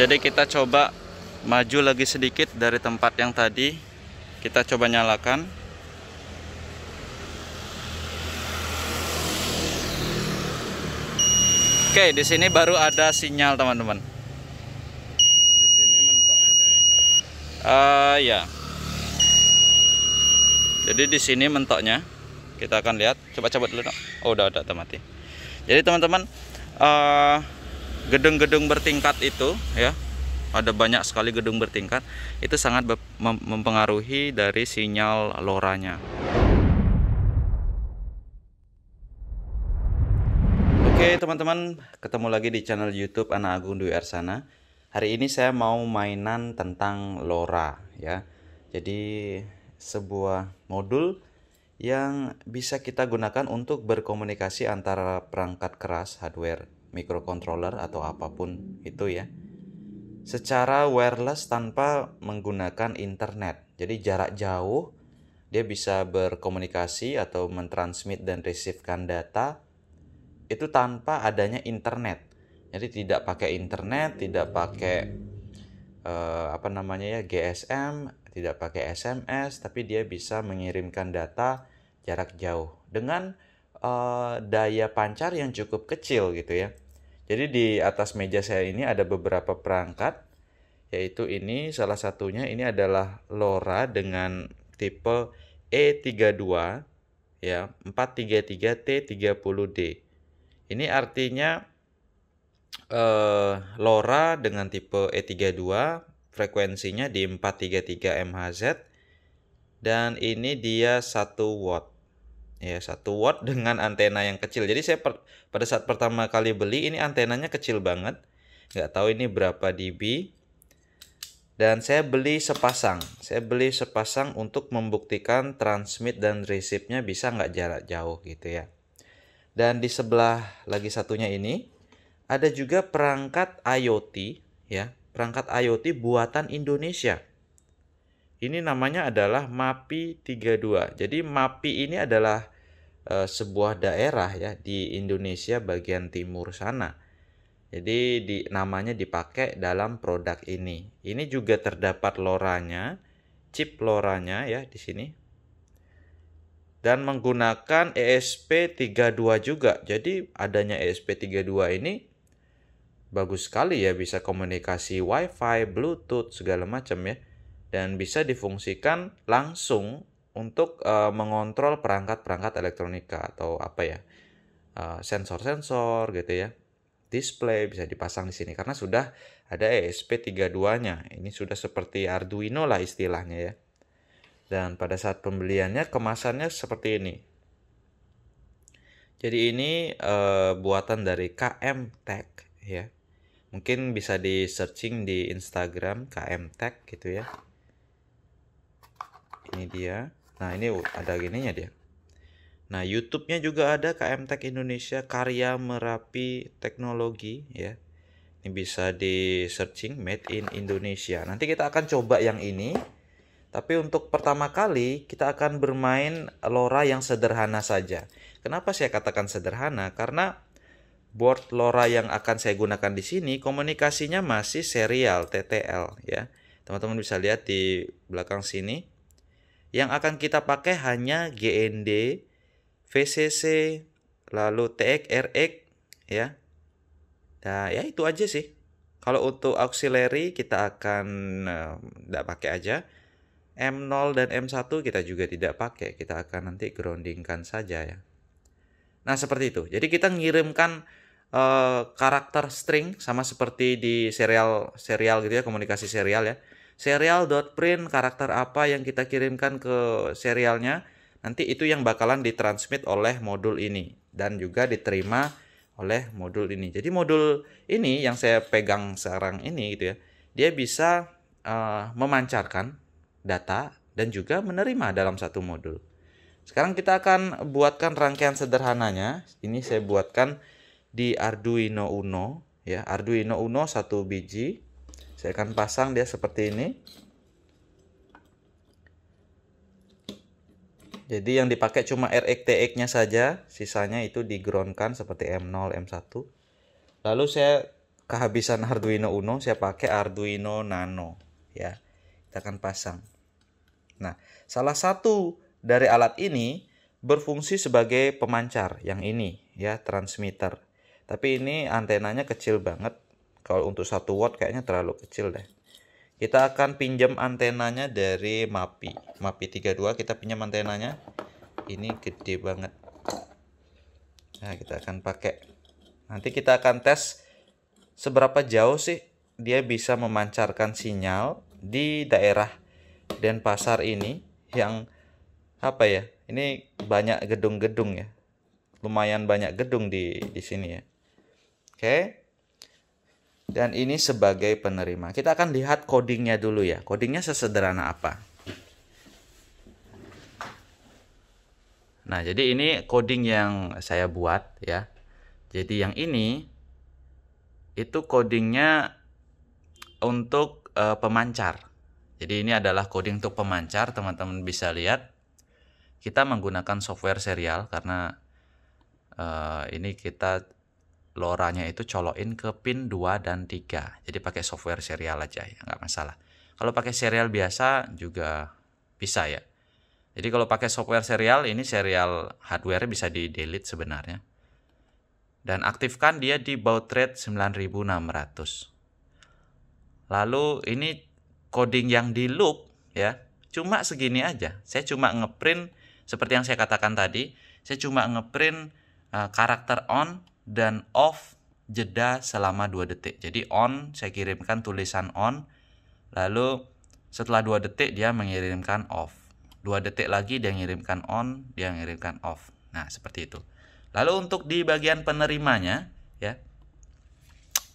jadi kita coba maju lagi sedikit dari tempat yang tadi kita coba nyalakan oke di sini baru ada sinyal teman-teman di sini uh, eh, ya jadi di sini mentoknya kita akan lihat coba coba dulu dong. oh udah udah mati jadi teman-teman uh, gedung-gedung bertingkat itu ya ada banyak sekali gedung bertingkat itu sangat mempengaruhi dari sinyal loranya Oke teman-teman ketemu lagi di channel YouTube Anak Agung Dwi Arsana hari ini saya mau mainan tentang lora ya jadi sebuah modul yang bisa kita gunakan untuk berkomunikasi antara perangkat keras hardware microcontroller atau apapun itu ya secara wireless tanpa menggunakan internet jadi jarak jauh dia bisa berkomunikasi atau mentransmit dan receivekan data itu tanpa adanya internet jadi tidak pakai internet tidak pakai eh, apa namanya ya GSM tidak pakai SMS tapi dia bisa mengirimkan data jarak jauh dengan uh, daya pancar yang cukup kecil gitu ya. Jadi di atas meja saya ini ada beberapa perangkat yaitu ini salah satunya ini adalah LoRa dengan tipe E32 ya 433T30D. Ini artinya eh, LoRa dengan tipe E32 frekuensinya di 433 MHz dan ini dia 1 watt ya satu watt dengan antena yang kecil jadi saya per, pada saat pertama kali beli ini antenanya kecil banget nggak tahu ini berapa dB dan saya beli sepasang saya beli sepasang untuk membuktikan transmit dan receive-nya bisa nggak jarak jauh gitu ya dan di sebelah lagi satunya ini ada juga perangkat IoT ya perangkat IoT buatan Indonesia ini namanya adalah MAPI 32. Jadi MAPI ini adalah Eh, sebuah daerah ya di Indonesia bagian timur sana. Jadi di, namanya dipakai dalam produk ini. Ini juga terdapat loranya, chip loranya ya di sini. Dan menggunakan ESP32 juga. Jadi adanya ESP32 ini bagus sekali ya bisa komunikasi WiFi, Bluetooth segala macam ya dan bisa difungsikan langsung untuk uh, mengontrol perangkat-perangkat elektronika atau apa ya eh, sensor-sensor gitu ya display bisa dipasang di sini karena sudah ada ESP32-nya. Ini sudah seperti Arduino lah istilahnya ya. Dan pada saat pembeliannya kemasannya seperti ini. Jadi ini e, buatan dari KM Tech ya. Mungkin bisa di searching di Instagram KM Tech gitu ya. Ini dia. Nah ini ada gininya dia. Nah YouTube-nya juga ada KM Tech Indonesia karya Merapi Teknologi ya. Ini bisa di searching Made in Indonesia. Nanti kita akan coba yang ini. Tapi untuk pertama kali kita akan bermain lora yang sederhana saja. Kenapa saya katakan sederhana? Karena board lora yang akan saya gunakan di sini komunikasinya masih serial TTL ya. Teman-teman bisa lihat di belakang sini yang akan kita pakai hanya GND, VCC, lalu TX, RX ya. Nah, ya itu aja sih. Kalau untuk auxiliary kita akan tidak eh, uh, pakai aja. M0 dan M1 kita juga tidak pakai. Kita akan nanti groundingkan saja ya. Nah, seperti itu. Jadi kita ngirimkan uh, karakter string sama seperti di serial serial gitu ya, komunikasi serial ya serial.print karakter apa yang kita kirimkan ke serialnya nanti itu yang bakalan ditransmit oleh modul ini dan juga diterima oleh modul ini. Jadi modul ini yang saya pegang sekarang ini gitu ya, dia bisa uh, memancarkan data dan juga menerima dalam satu modul. Sekarang kita akan buatkan rangkaian sederhananya. Ini saya buatkan di Arduino Uno ya, Arduino Uno satu biji saya akan pasang dia seperti ini. Jadi yang dipakai cuma RXTX-nya saja, sisanya itu digroundkan seperti M0, M1. Lalu saya kehabisan Arduino Uno, saya pakai Arduino Nano ya. Kita akan pasang. Nah, salah satu dari alat ini berfungsi sebagai pemancar yang ini ya, transmitter. Tapi ini antenanya kecil banget kalau untuk satu watt kayaknya terlalu kecil deh kita akan pinjam antenanya dari MAPI MAPI 32 kita pinjam antenanya ini gede banget nah kita akan pakai nanti kita akan tes seberapa jauh sih dia bisa memancarkan sinyal di daerah Denpasar ini yang apa ya ini banyak gedung-gedung ya lumayan banyak gedung di di sini ya oke okay dan ini sebagai penerima. Kita akan lihat codingnya dulu ya. Codingnya sesederhana apa? Nah, jadi ini coding yang saya buat ya. Jadi yang ini itu codingnya untuk uh, pemancar. Jadi ini adalah coding untuk pemancar, teman-teman bisa lihat. Kita menggunakan software serial karena uh, ini kita loranya itu colokin ke pin 2 dan 3 jadi pakai software serial aja ya nggak masalah kalau pakai serial biasa juga bisa ya jadi kalau pakai software serial ini serial hardware bisa di delete sebenarnya dan aktifkan dia di baud rate 9600 lalu ini coding yang di loop ya cuma segini aja saya cuma ngeprint seperti yang saya katakan tadi saya cuma ngeprint uh, karakter on dan off jeda selama 2 detik. Jadi on saya kirimkan tulisan on lalu setelah 2 detik dia mengirimkan off. 2 detik lagi dia mengirimkan on, dia mengirimkan off. Nah, seperti itu. Lalu untuk di bagian penerimanya ya.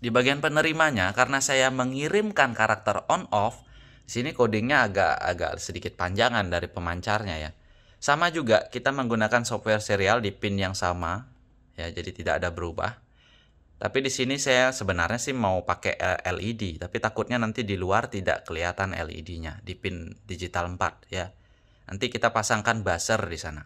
Di bagian penerimanya karena saya mengirimkan karakter on off, di sini codingnya agak agak sedikit panjangan dari pemancarnya ya. Sama juga kita menggunakan software serial di pin yang sama ya jadi tidak ada berubah tapi di sini saya sebenarnya sih mau pakai eh, LED tapi takutnya nanti di luar tidak kelihatan LED-nya di pin digital 4 ya nanti kita pasangkan buzzer di sana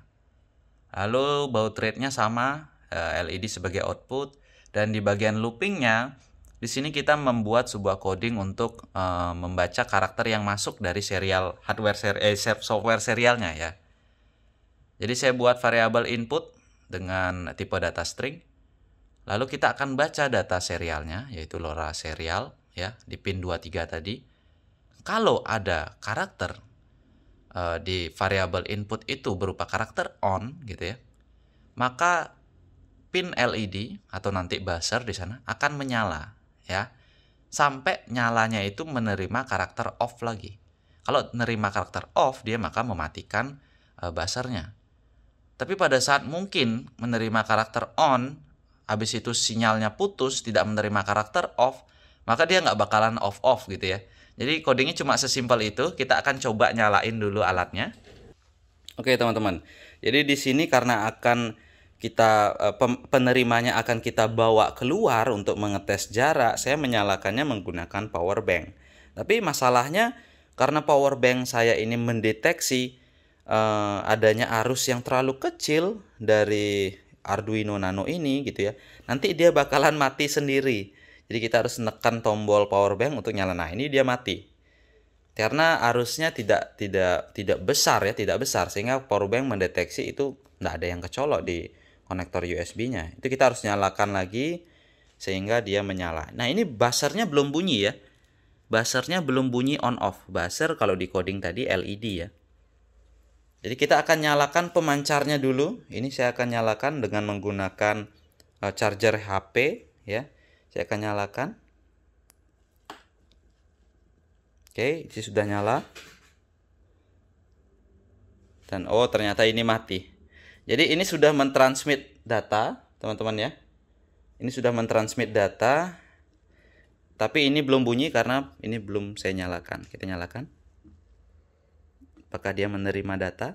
lalu baut rate-nya sama eh, LED sebagai output dan di bagian loopingnya di sini kita membuat sebuah coding untuk e, membaca karakter yang masuk dari serial hardware seri eh, software serialnya ya. Jadi saya buat variabel input dengan tipe data string. Lalu kita akan baca data serialnya, yaitu LoRa serial ya di pin 23 tadi. Kalau ada karakter uh, di variabel input itu berupa karakter on gitu ya, maka pin LED atau nanti buzzer di sana akan menyala ya sampai nyalanya itu menerima karakter off lagi. Kalau menerima karakter off dia maka mematikan uh, buzzernya. Tapi pada saat mungkin menerima karakter on, habis itu sinyalnya putus, tidak menerima karakter off, maka dia nggak bakalan off-off gitu ya. Jadi codingnya cuma sesimpel itu, kita akan coba nyalain dulu alatnya. Oke teman-teman, jadi di sini karena akan kita eh, penerimanya akan kita bawa keluar untuk mengetes jarak, saya menyalakannya menggunakan power bank. Tapi masalahnya karena power bank saya ini mendeteksi uh, adanya arus yang terlalu kecil dari Arduino Nano ini gitu ya, nanti dia bakalan mati sendiri. Jadi kita harus menekan tombol power bank untuk nyala. Nah, ini dia mati. Karena arusnya tidak tidak tidak besar ya, tidak besar sehingga power bank mendeteksi itu tidak ada yang kecolok di konektor USB-nya. Itu kita harus nyalakan lagi sehingga dia menyala. Nah, ini buzzernya belum bunyi ya. Buzzernya belum bunyi on off. Buzzer kalau di coding tadi LED ya. Jadi kita akan nyalakan pemancarnya dulu. Ini saya akan nyalakan dengan menggunakan eh, charger HP ya. Saya akan nyalakan. Oke, ini sudah nyala. Dan oh, ternyata ini mati. Jadi ini sudah mentransmit data, teman-teman ya. Ini sudah mentransmit data. Tapi ini belum bunyi karena ini belum saya nyalakan. Kita nyalakan. Apakah dia menerima data?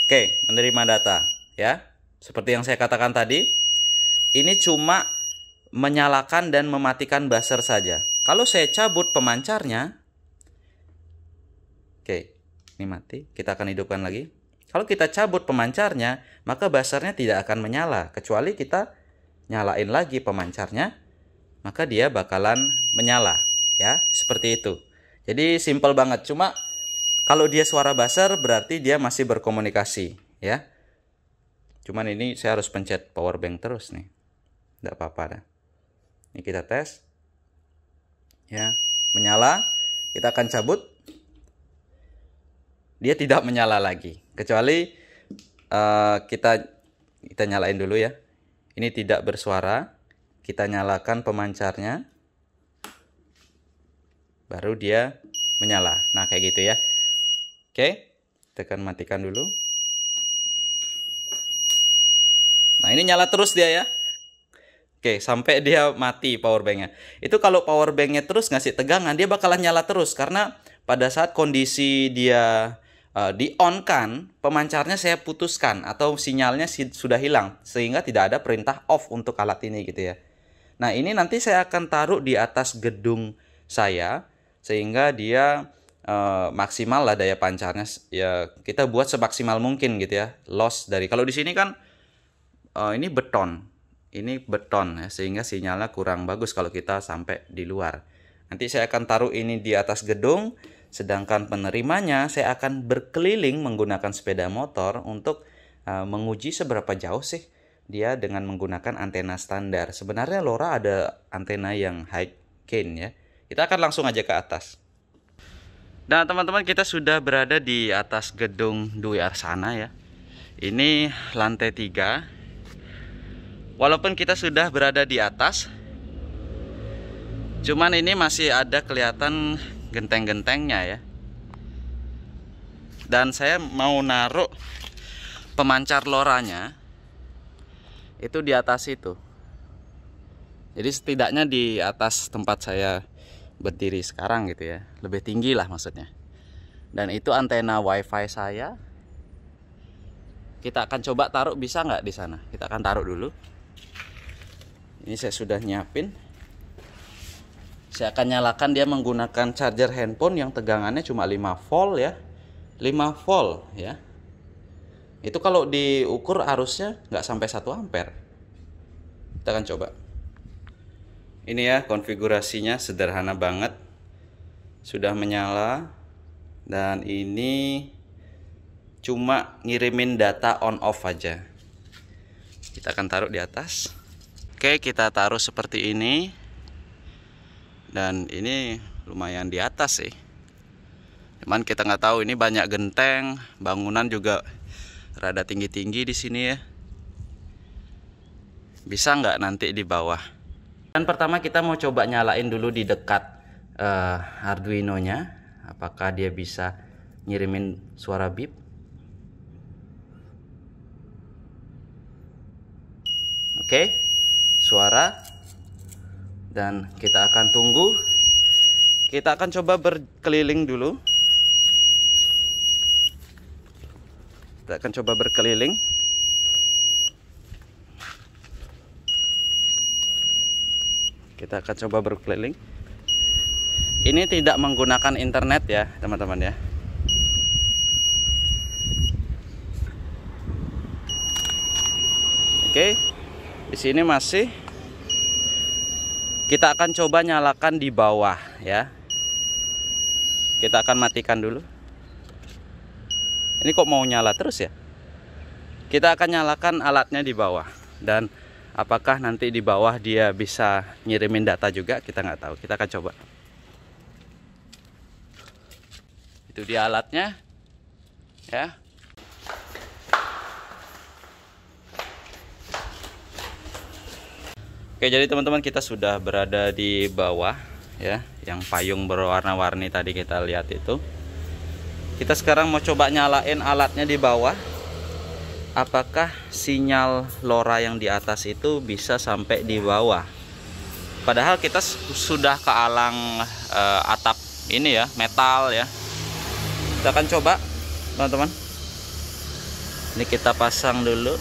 Oke, menerima data ya. Seperti yang saya katakan tadi, ini cuma menyalakan dan mematikan buzzer saja. Kalau saya cabut pemancarnya, oke, ini mati, kita akan hidupkan lagi. Kalau kita cabut pemancarnya, maka buzzernya tidak akan menyala, kecuali kita nyalain lagi pemancarnya, maka dia bakalan menyala, ya, seperti itu. Jadi simple banget. Cuma kalau dia suara basar berarti dia masih berkomunikasi, ya. Cuman ini saya harus pencet power bank terus nih. Tidak apa-apa dah. Ini kita tes. Ya, menyala. Kita akan cabut. Dia tidak menyala lagi. Kecuali uh, kita kita nyalain dulu ya. Ini tidak bersuara. Kita nyalakan pemancarnya baru dia menyala. Nah, kayak gitu ya. Oke, tekan matikan dulu. Nah, ini nyala terus dia ya. Oke, sampai dia mati power banknya. Itu kalau power banknya terus ngasih tegangan, dia bakalan nyala terus karena pada saat kondisi dia uh, eh, di on kan, pemancarnya saya putuskan atau sinyalnya sudah hilang sehingga tidak ada perintah off untuk alat ini gitu ya. Nah, ini nanti saya akan taruh di atas gedung saya sehingga dia uh, maksimal lah daya pancarnya ya kita buat semaksimal mungkin gitu ya loss dari kalau di sini kan uh, ini beton ini beton ya, sehingga sinyalnya kurang bagus kalau kita sampai di luar nanti saya akan taruh ini di atas gedung sedangkan penerimanya saya akan berkeliling menggunakan sepeda motor untuk uh, menguji seberapa jauh sih dia dengan menggunakan antena standar sebenarnya LoRa ada antena yang high gain ya kita akan langsung aja ke atas. Nah teman-teman kita sudah berada di atas gedung Dwi Arsana ya. Ini lantai 3. Walaupun kita sudah berada di atas. Cuman ini masih ada kelihatan genteng-gentengnya ya. Dan saya mau naruh pemancar loranya itu di atas itu. Jadi setidaknya di atas tempat saya berdiri sekarang gitu ya lebih tinggi lah maksudnya dan itu antena wifi saya kita akan coba taruh bisa nggak di sana kita akan taruh dulu ini saya sudah nyiapin saya akan nyalakan dia menggunakan charger handphone yang tegangannya cuma 5 volt ya 5 volt ya itu kalau diukur arusnya nggak sampai 1 ampere kita akan coba ini ya konfigurasinya sederhana banget sudah menyala dan ini cuma ngirimin data on off aja kita akan taruh di atas oke kita taruh seperti ini dan ini lumayan di atas sih cuman kita nggak tahu ini banyak genteng bangunan juga rada tinggi-tinggi di sini ya bisa nggak nanti di bawah dan pertama kita mau coba nyalain dulu di dekat uh, Arduino-nya. Apakah dia bisa ngirimin suara beep? Oke, okay, suara dan kita akan tunggu. Kita akan coba berkeliling dulu. Kita akan coba berkeliling. kita akan coba berkeliling ini tidak menggunakan internet ya teman-teman ya Oke, di sini masih kita akan coba nyalakan di bawah ya. Kita akan matikan dulu. Ini kok mau nyala terus ya? Kita akan nyalakan alatnya di bawah dan apakah nanti di bawah dia bisa ngirimin data juga kita nggak tahu kita akan coba itu dia alatnya ya Oke jadi teman-teman kita sudah berada di bawah ya yang payung berwarna-warni tadi kita lihat itu kita sekarang mau coba nyalain alatnya di bawah apakah sinyal lora yang di atas itu bisa sampai di bawah padahal kita sudah ke alang e, eh, atap ini ya metal ya kita akan coba teman-teman ini kita pasang dulu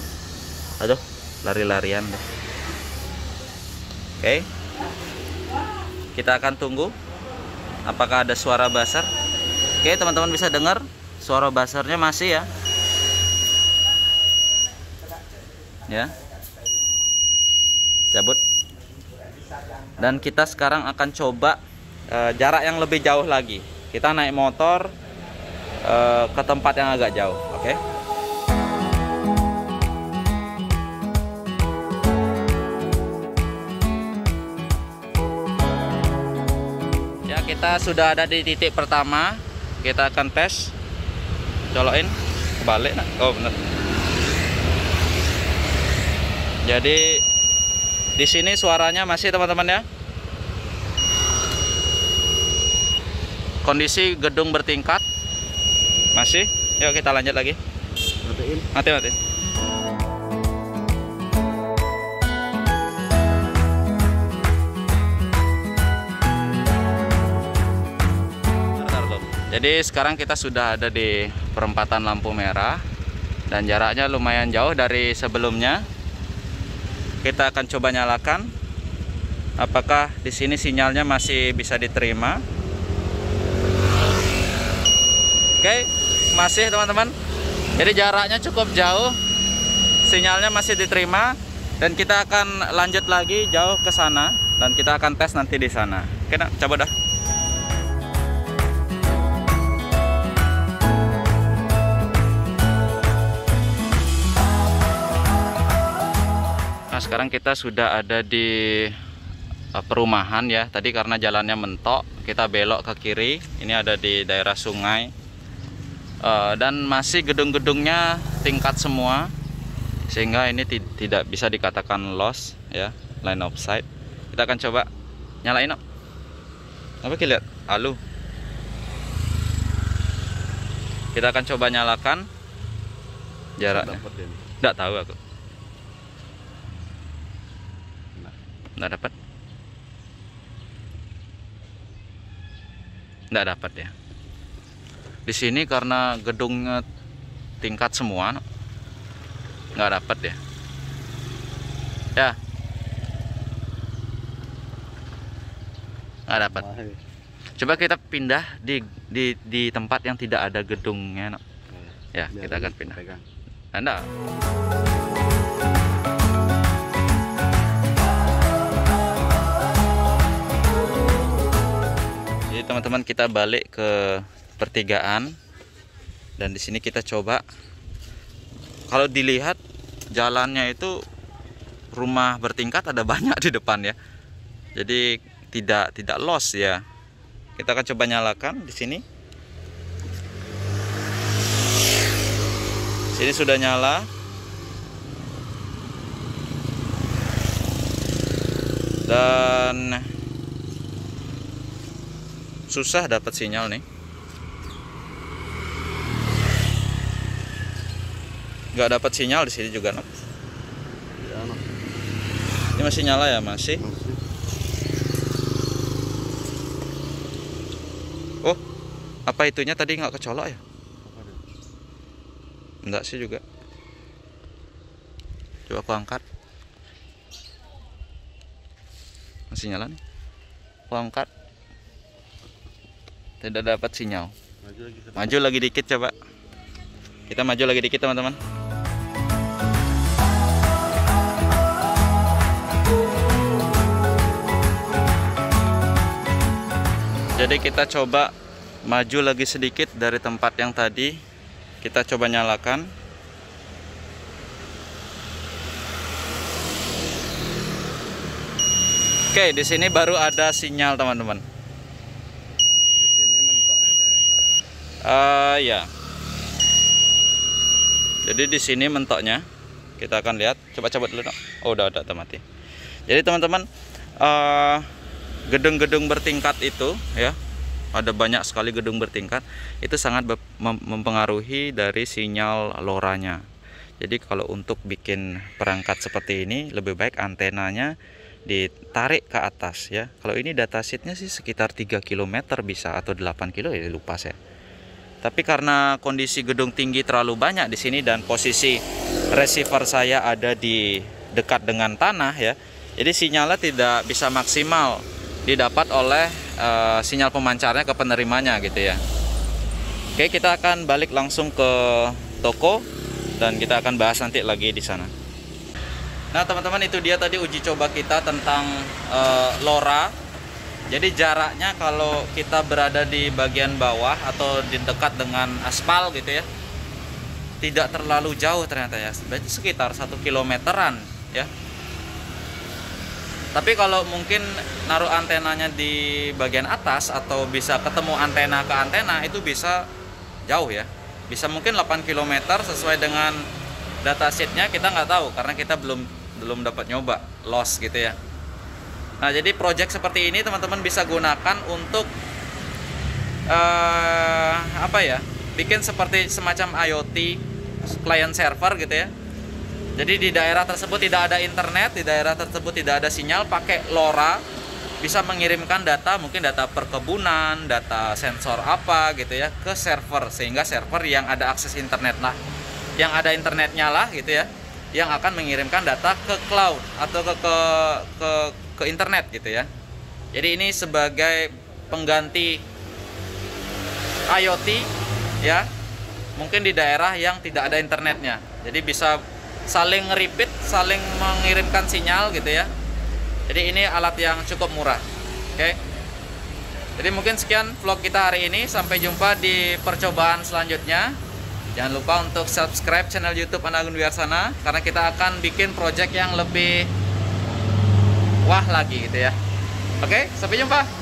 aduh lari-larian oke okay. kita akan tunggu apakah ada suara basar oke okay, teman-teman bisa dengar suara basarnya masih ya ya cabut dan kita sekarang akan coba e, jarak yang lebih jauh lagi kita naik motor e, ke tempat yang agak jauh oke okay? ya kita sudah ada di titik pertama kita akan tes colokin kebalik balik. oh bener jadi di sini suaranya masih teman-teman ya. Kondisi gedung bertingkat masih. Yuk kita lanjut lagi. Mati mati. Jadi sekarang kita sudah ada di perempatan lampu merah dan jaraknya lumayan jauh dari sebelumnya kita akan coba nyalakan. Apakah di sini sinyalnya masih bisa diterima? Oke, masih teman-teman. Jadi jaraknya cukup jauh. Sinyalnya masih diterima dan kita akan lanjut lagi jauh ke sana dan kita akan tes nanti di sana. Oke, nah, coba dah. Nah, sekarang kita sudah ada di e, perumahan ya tadi karena jalannya mentok kita belok ke kiri ini ada di daerah sungai e, dan masih gedung-gedungnya tingkat semua sehingga ini tidak bisa dikatakan loss ya line of sight kita akan coba nyalain apa kita lihat alu kita akan coba nyalakan jaraknya tidak tahu aku nggak dapat nggak dapat ya di sini karena gedungnya tingkat semua nggak dapat ya ya nggak dapat coba kita pindah di, di di tempat yang tidak ada gedungnya iya. ya kita akan pindah anda teman-teman kita balik ke pertigaan dan di sini kita coba kalau dilihat jalannya itu rumah bertingkat ada banyak di depan ya jadi tidak tidak los ya kita akan coba nyalakan di sini sini sudah nyala dan susah dapat sinyal nih Gak dapat sinyal di sini juga iya, nok ini masih nyala ya masih, masih. oh apa itunya tadi nggak kecolok ya enggak sih juga coba aku angkat masih nyala nih aku angkat tidak dapat sinyal maju lagi, maju lagi dikit coba kita maju lagi dikit teman-teman jadi kita coba maju lagi sedikit dari tempat yang tadi kita coba nyalakan Oke, di sini baru ada sinyal, teman-teman. uh, ya jadi di sini mentoknya kita akan lihat coba cabut dulu dong. oh udah udah mati jadi teman-teman gedung eh, gedung-gedung bertingkat itu ya ada banyak sekali gedung bertingkat itu sangat mempengaruhi dari sinyal loranya jadi kalau untuk bikin perangkat seperti ini lebih baik antenanya ditarik ke atas ya kalau ini data sheetnya sih sekitar 3 km bisa atau 8 kilo ya lupa saya tapi karena kondisi gedung tinggi terlalu banyak di sini dan posisi receiver saya ada di dekat dengan tanah ya. Jadi sinyalnya tidak bisa maksimal didapat oleh e, sinyal pemancarnya ke penerimanya gitu ya. Oke, kita akan balik langsung ke toko dan kita akan bahas nanti lagi di sana. Nah, teman-teman itu dia tadi uji coba kita tentang e, LoRa jadi jaraknya kalau kita berada di bagian bawah atau di dekat dengan aspal gitu ya, tidak terlalu jauh ternyata ya. Berarti sekitar satu kilometeran ya. Tapi kalau mungkin naruh antenanya di bagian atas atau bisa ketemu antena ke antena itu bisa jauh ya. Bisa mungkin 8 km sesuai dengan data datasheetnya kita nggak tahu karena kita belum belum dapat nyoba loss gitu ya. Nah, jadi project seperti ini teman-teman bisa gunakan untuk uh, apa ya? Bikin seperti semacam IoT client server gitu ya. Jadi di daerah tersebut tidak ada internet, di daerah tersebut tidak ada sinyal, pakai LoRa bisa mengirimkan data, mungkin data perkebunan, data sensor apa gitu ya ke server sehingga server yang ada akses internet lah, yang ada internetnya lah gitu ya, yang akan mengirimkan data ke cloud atau ke ke, ke ke internet gitu ya. Jadi ini sebagai pengganti IoT ya. Mungkin di daerah yang tidak ada internetnya. Jadi bisa saling repeat, saling mengirimkan sinyal gitu ya. Jadi ini alat yang cukup murah. Oke. Jadi mungkin sekian vlog kita hari ini. Sampai jumpa di percobaan selanjutnya. Jangan lupa untuk subscribe channel YouTube Anagun Wiarsana karena kita akan bikin project yang lebih wah lagi gitu ya oke sampai jumpa